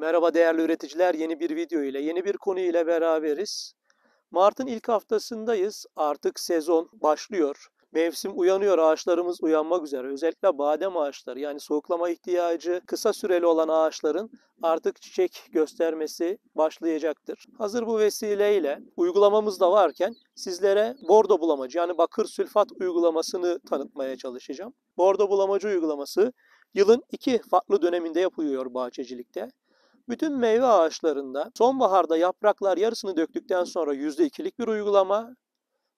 Merhaba değerli üreticiler, yeni bir video ile, yeni bir konu ile beraberiz. Mart'ın ilk haftasındayız. Artık sezon başlıyor. Mevsim uyanıyor, ağaçlarımız uyanmak üzere. Özellikle badem ağaçları yani soğuklama ihtiyacı kısa süreli olan ağaçların artık çiçek göstermesi başlayacaktır. Hazır bu vesileyle uygulamamız da varken sizlere bordo bulamacı yani bakır sülfat uygulamasını tanıtmaya çalışacağım. Bordo bulamacı uygulaması yılın iki farklı döneminde yapılıyor bahçecilikte. Bütün meyve ağaçlarında sonbaharda yapraklar yarısını döktükten sonra yüzde ikilik bir uygulama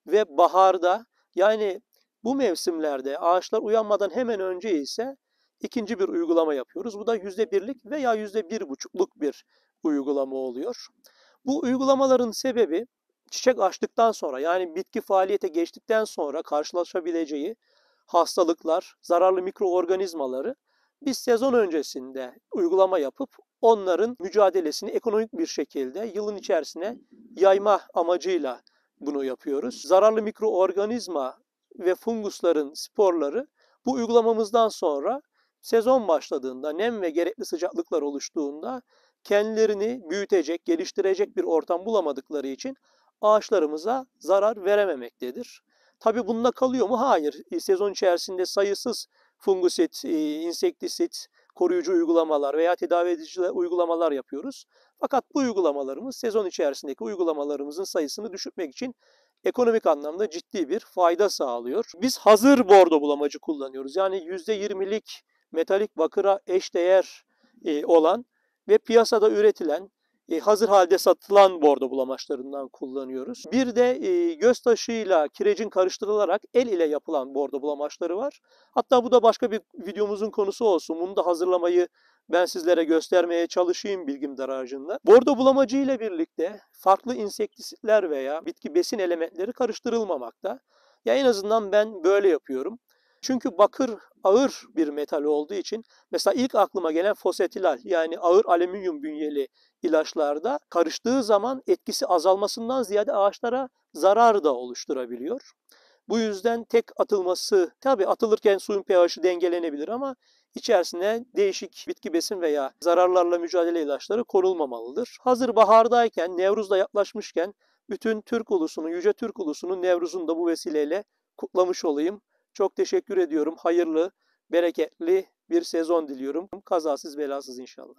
ve baharda yani bu mevsimlerde ağaçlar uyanmadan hemen önce ise ikinci bir uygulama yapıyoruz. Bu da yüzde birlik veya %1,5'luk bir uygulama oluyor. Bu uygulamaların sebebi çiçek açtıktan sonra yani bitki faaliyete geçtikten sonra karşılaşabileceği hastalıklar, zararlı mikroorganizmaları biz sezon öncesinde uygulama yapıp onların mücadelesini ekonomik bir şekilde yılın içerisine yayma amacıyla bunu yapıyoruz. Zararlı mikroorganizma ve fungusların sporları bu uygulamamızdan sonra sezon başladığında, nem ve gerekli sıcaklıklar oluştuğunda kendilerini büyütecek, geliştirecek bir ortam bulamadıkları için ağaçlarımıza zarar verememektedir. Tabi bununla kalıyor mu? Hayır. Sezon içerisinde sayısız fungusit, e, insektisit, koruyucu uygulamalar veya tedavi edici uygulamalar yapıyoruz. Fakat bu uygulamalarımız sezon içerisindeki uygulamalarımızın sayısını düşürmek için ekonomik anlamda ciddi bir fayda sağlıyor. Biz hazır bordo bulamacı kullanıyoruz. Yani %20'lik metalik bakıra eşdeğer e, olan ve piyasada üretilen e, hazır halde satılan bordo bulamaçlarından kullanıyoruz. Bir de e, göz taşıyla kirecin karıştırılarak el ile yapılan bordo bulamaçları var. Hatta bu da başka bir videomuzun konusu olsun. Bunu da hazırlamayı ben sizlere göstermeye çalışayım bilgim daracında. Bordo bulamacı ile birlikte farklı insektisitler veya bitki besin elementleri karıştırılmamakta. Ya en azından ben böyle yapıyorum. Çünkü bakır ağır bir metal olduğu için mesela ilk aklıma gelen fosetilal yani ağır alüminyum bünyeli ilaçlarda karıştığı zaman etkisi azalmasından ziyade ağaçlara zarar da oluşturabiliyor. Bu yüzden tek atılması tabi atılırken suyun pH'i dengelenebilir ama içerisine değişik bitki besin veya zararlarla mücadele ilaçları konulmamalıdır. Hazır bahardayken, Nevruz'da yaklaşmışken bütün Türk ulusunun, Yüce Türk ulusunun Nevruz'un da bu vesileyle kutlamış olayım. Çok teşekkür ediyorum. Hayırlı, bereketli bir sezon diliyorum. Kazasız belasız inşallah.